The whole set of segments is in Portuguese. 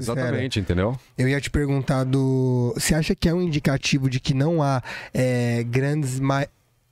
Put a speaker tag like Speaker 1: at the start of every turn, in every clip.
Speaker 1: exatamente, entendeu?
Speaker 2: Eu ia te perguntar do. Você acha que é um indicativo de que não há é, grandes. Ma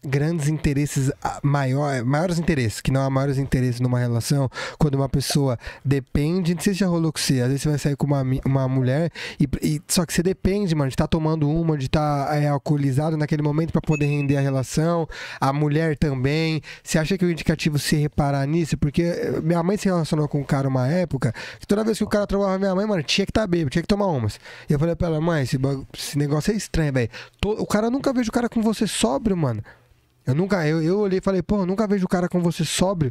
Speaker 2: grandes interesses maior, maiores interesses, que não há maiores interesses numa relação, quando uma pessoa depende, não sei se já rolou com você, às vezes você vai sair com uma, uma mulher e, e só que você depende, mano, de estar tá tomando uma, de estar tá, é, alcoolizado naquele momento para poder render a relação, a mulher também. Você acha que o indicativo se reparar nisso? Porque eh, minha mãe se relacionou com um cara uma época, que toda vez que o cara trabalhava minha mãe, mano, tinha que estar tá bêbado, tinha que tomar umas. E eu falei para ela, mãe, esse, esse negócio é estranho, velho. O cara nunca vejo o cara com você sóbrio, mano. Eu nunca, eu, eu olhei e falei, pô, eu nunca vejo o cara com você sóbrio.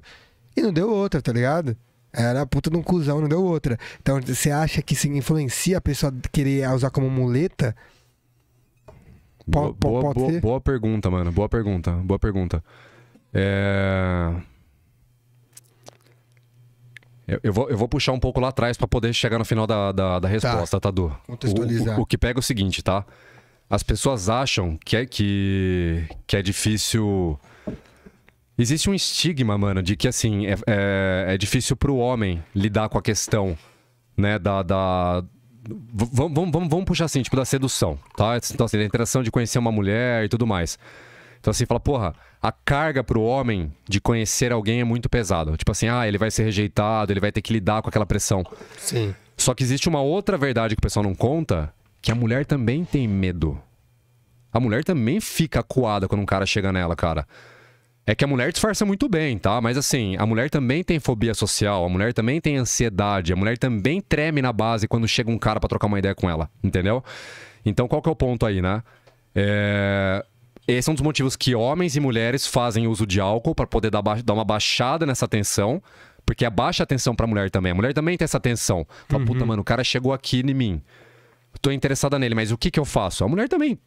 Speaker 2: E não deu outra, tá ligado? Era a puta de um cuzão, não deu outra. Então, você acha que se influencia a pessoa querer usar como muleta?
Speaker 1: Boa, pode, boa, boa, boa, pergunta, mano. Boa pergunta, boa pergunta. É... Eu, eu, vou, eu vou puxar um pouco lá atrás para poder chegar no final da, da, da tá. resposta, tá. Tadu? Contextualizar. O, o, o que pega é o seguinte, tá? as pessoas acham que é, que, que é difícil. Existe um estigma, mano, de que assim, é, é, é difícil pro homem lidar com a questão, né, da. da... Vamos, vamos, vamos, vamos puxar assim, tipo, da sedução, tá? Então, assim, da interação de conhecer uma mulher e tudo mais. Então, assim, fala, porra, a carga pro homem de conhecer alguém é muito pesada. Tipo assim, ah, ele vai ser rejeitado, ele vai ter que lidar com aquela pressão. Sim. Só que existe uma outra verdade que o pessoal não conta, que a mulher também tem medo. A mulher também fica acuada quando um cara chega nela, cara. É que a mulher disfarça muito bem, tá? Mas assim, a mulher também tem fobia social, a mulher também tem ansiedade, a mulher também treme na base quando chega um cara para trocar uma ideia com ela, entendeu? Então qual que é o ponto aí, né? É... Esse é um dos motivos que homens e mulheres fazem uso de álcool para poder dar, dar uma baixada nessa tensão, porque abaixa é a tensão pra mulher também. A mulher também tem essa tensão. Fala, uhum. puta, mano, o cara chegou aqui em mim tô interessada nele, mas o que que eu faço? A mulher também.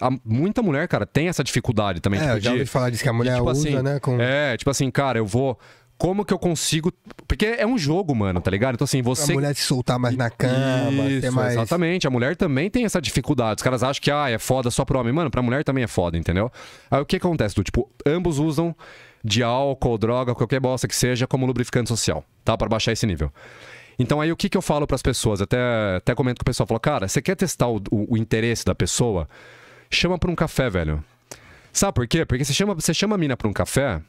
Speaker 1: A, a, muita mulher, cara, tem essa dificuldade também. É, tipo, eu já ouvi de, falar disso que a mulher de, tipo usa, assim, né? Com... É, tipo assim, cara, eu vou como que eu consigo. Porque é um jogo, mano, tá ligado? Então, assim, você. A
Speaker 2: mulher se soltar mais na cama, Isso, ter mais.
Speaker 1: Exatamente, a mulher também tem essa dificuldade. Os caras acham que, ah, é foda só pro homem. Mano, pra mulher também é foda, entendeu? Aí o que acontece? Tipo, ambos usam de álcool, droga, qualquer bosta que seja, como lubrificante social, tá? para baixar esse nível. Então aí o que, que eu falo para as pessoas? Até, até comento que o pessoal falou, cara, você quer testar o, o, o interesse da pessoa? Chama para um café, velho. Sabe por quê? Porque você chama, você chama a mina para um café,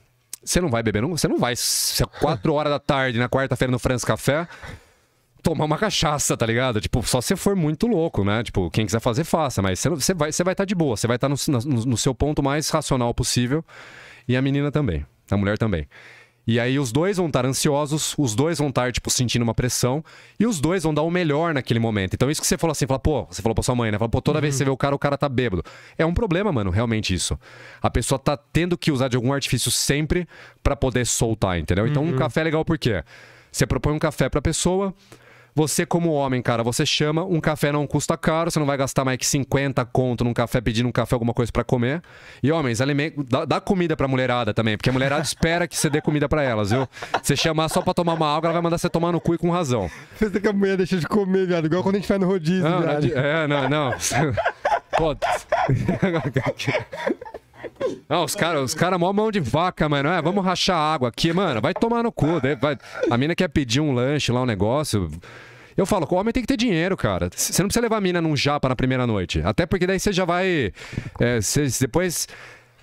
Speaker 1: você não vai beber, não, você não vai se é 4 horas da tarde na quarta-feira no France Café tomar uma cachaça, tá ligado? Tipo, só se for muito louco, né? Tipo, quem quiser fazer, faça, mas você, não, você vai estar vai tá de boa, você vai estar tá no, no, no seu ponto mais racional possível e a menina também, a mulher também. E aí os dois vão estar ansiosos, os dois vão estar, tipo, sentindo uma pressão, e os dois vão dar o melhor naquele momento. Então isso que você falou assim, fala, pô, você falou pra sua mãe, né? Fala, pô, toda uhum. vez que uhum. você vê o cara, o cara tá bêbado. É um problema, mano, realmente isso. A pessoa tá tendo que usar de algum artifício sempre para poder soltar, entendeu? Então uhum. um café é legal por quê? Você propõe um café pra pessoa, você, como homem, cara, você chama, um café não custa caro, você não vai gastar mais que 50 conto num café pedindo um café, alguma coisa para comer. E, homens, alimenta, dá, dá comida pra mulherada também, porque a mulherada espera que você dê comida para elas, viu? Você chamar só pra tomar uma água, ela vai mandar você tomar no cu e com razão.
Speaker 2: tem que a mulher deixa de comer, viado, igual quando a gente vai no rodízio, não, é viado.
Speaker 1: é, não, não. Pô. Não, os caras, os cara, é mó mão de vaca, mano. É, vamos rachar água aqui, mano. Vai tomar no cu. vai... A mina quer pedir um lanche lá, um negócio. Eu falo, o homem tem que ter dinheiro, cara. Você não precisa levar a mina num japa na primeira noite. Até porque daí você já vai. É, cê, depois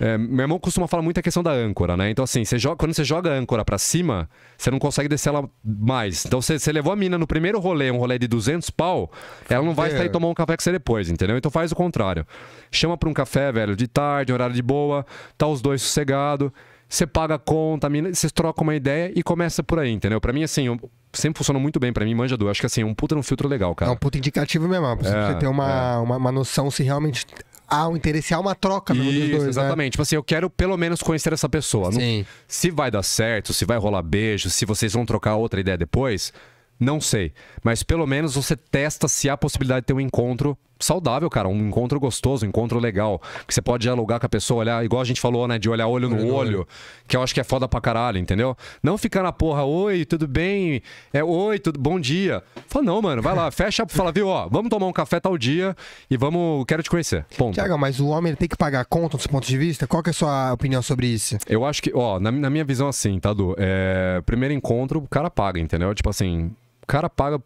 Speaker 1: é, meu irmão costuma falar muito a questão da âncora, né? Então, assim, você joga, quando você joga a âncora pra cima, você não consegue descer ela mais. Então, você, você levou a mina no primeiro rolê, um rolê de 200 pau, ela não vai é. sair tomar um café com você depois, entendeu? Então, faz o contrário. Chama pra um café, velho, de tarde, horário de boa, tá os dois sossegados você paga a conta, vocês trocam uma ideia e começa por aí, entendeu? Pra mim, assim, eu, sempre funcionou muito bem pra mim, manja do. Acho que assim, é um puta é um filtro legal, cara. É um puta indicativo mesmo, é pra é, você ter uma,
Speaker 2: é. uma, uma, noção se realmente há um interesse, há uma troca mesmo Isso, dos dois. Né? Exatamente.
Speaker 1: Né? Tipo assim, eu quero pelo menos conhecer essa pessoa. Sim. Não, se vai dar certo, se vai rolar beijo, se vocês vão trocar outra ideia depois, não sei. Mas pelo menos você testa se há possibilidade de ter um encontro saudável, cara. Um encontro gostoso, um encontro legal. Que você pode dialogar com a pessoa, olhar, igual a gente falou, né? De olhar olho no olho, olho, que eu acho que é foda pra caralho, entendeu? Não ficar na porra, oi, tudo bem? É, oi, tudo bom dia. Fala, não, mano, vai lá, fecha, fala, viu, ó, vamos tomar um café tal dia e vamos, quero te conhecer. Ponto. Tiago,
Speaker 2: mas o homem tem que pagar a conta do seu ponto de vista? Qual que é a sua opinião sobre isso?
Speaker 1: Eu acho que, ó, na, na minha visão assim, tá, Du? É, primeiro encontro, o cara paga, entendeu? Tipo assim, o cara paga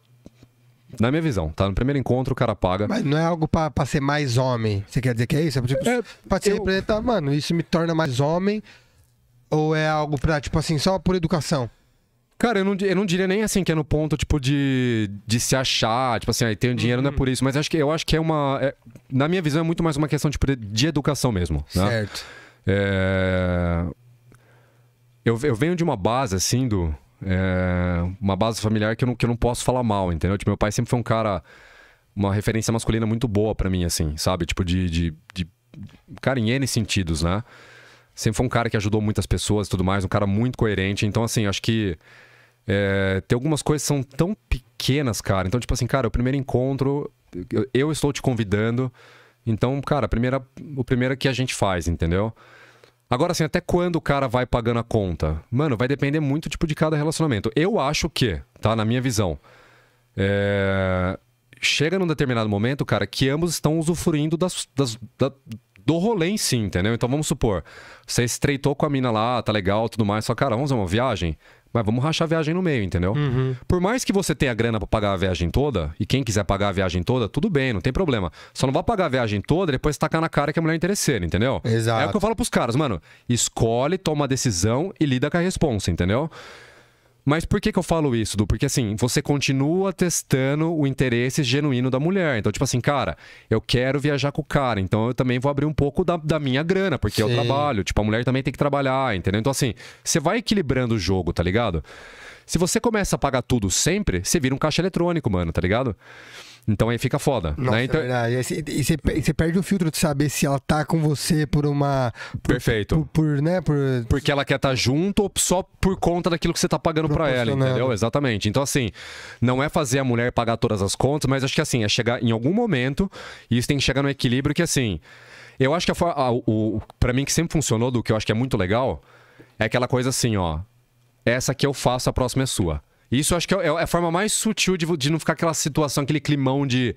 Speaker 1: na minha visão, tá? No primeiro encontro o cara paga. Mas
Speaker 2: não é algo pra, pra ser mais homem. Você quer dizer que é isso? É, tipo, é, pra se eu... representar, mano, isso me torna mais homem. Ou é algo pra, tipo assim, só por educação?
Speaker 1: Cara, eu não, eu não diria nem assim que é no ponto, tipo, de, de se achar, tipo assim, aí ah, tem dinheiro, uhum. não é uhum. por isso. Mas acho que, eu acho que é uma. É, na minha visão, é muito mais uma questão tipo, de, de educação mesmo. Né? Certo. É... Eu, eu venho de uma base, assim, do é uma base familiar que eu, não, que eu não posso falar mal, entendeu? Tipo, meu pai sempre foi um cara. Uma referência masculina muito boa para mim, assim, sabe? Tipo, de, de, de. Cara, em N sentidos, né? Sempre foi um cara que ajudou muitas pessoas e tudo mais, um cara muito coerente. Então, assim, acho que. É, tem algumas coisas que são tão pequenas, cara. Então, tipo assim, cara, o primeiro encontro, eu, eu estou te convidando. Então, cara, a primeira, o primeiro que a gente faz, entendeu? Agora, assim, até quando o cara vai pagando a conta? Mano, vai depender muito tipo, de cada relacionamento. Eu acho que, tá? Na minha visão. É... Chega num determinado momento, cara, que ambos estão usufruindo das, das da, do rolê em si, entendeu? Então vamos supor, você estreitou com a mina lá, tá legal, tudo mais, só, cara, vamos fazer uma viagem? mas vamos rachar a viagem no meio, entendeu? Uhum. Por mais que você tenha grana para pagar a viagem toda, e quem quiser pagar a viagem toda, tudo bem, não tem problema. Só não vai pagar a viagem toda e depois tacar na cara que a mulher é interesseira, entendeu? Exato. É o que eu falo pros caras, mano. Escolhe, toma a decisão e lida com a responsa, entendeu? Mas por que, que eu falo isso, Du? Porque assim, você continua testando o interesse genuíno da mulher. Então, tipo assim, cara, eu quero viajar com o cara, então eu também vou abrir um pouco da, da minha grana, porque Sim. eu trabalho. Tipo, a mulher também tem que trabalhar, entendeu? Então, assim, você vai equilibrando o jogo, tá ligado? Se você começa a pagar tudo sempre, você vira um caixa eletrônico, mano, tá ligado? Então aí fica foda. Né? Nossa, né? então... é
Speaker 2: verdade. E você perde o filtro de saber se ela tá com você por uma. Por, Perfeito. Por, por, né, por...
Speaker 1: Porque ela quer estar tá junto ou só por conta daquilo que você tá pagando para ela, entendeu? Exatamente. Então, assim, não é fazer a mulher pagar todas as contas, mas acho que assim, é chegar em algum momento, e isso tem que chegar no equilíbrio que assim. Eu acho que a, a, o, pra mim que sempre funcionou, do que eu acho que é muito legal, é aquela coisa assim, ó. Essa que eu faço, a próxima é sua. Isso acho que é, é, é a forma mais sutil de, de não ficar aquela situação, aquele climão de.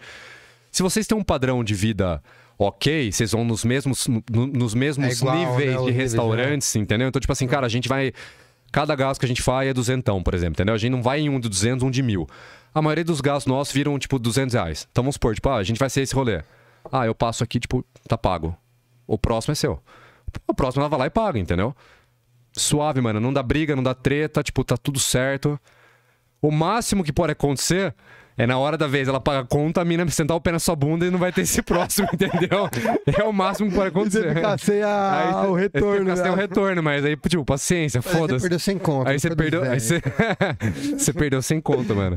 Speaker 1: Se vocês têm um padrão de vida ok, vocês vão nos mesmos, nos mesmos é igual, né, níveis né? de restaurantes, nível, é. entendeu? Então, tipo assim, cara, a gente vai. Cada gasto que a gente faz é duzentão, por exemplo, entendeu? A gente não vai em um de 200, um de mil. A maioria dos gastos nossos viram, tipo, 200 reais. Então vamos supor, tipo, ah, a gente vai ser esse rolê. Ah, eu passo aqui, tipo, tá pago. O próximo é seu. O próximo ela vai lá e paga, entendeu? Suave, mano. Não dá briga, não dá treta, tipo, tá tudo certo. O máximo que pode acontecer é na hora da vez, ela paga a conta, a mina sentar o pé na sua bunda e não vai ter esse próximo, entendeu? É o máximo que pode acontecer. Você fica sem a... aí, o retorno. Você fica sem né? o retorno, mas aí, tipo, paciência, foda-se. Você perdeu sem conta. Aí você perdeu, aí você... você perdeu sem conta, mano.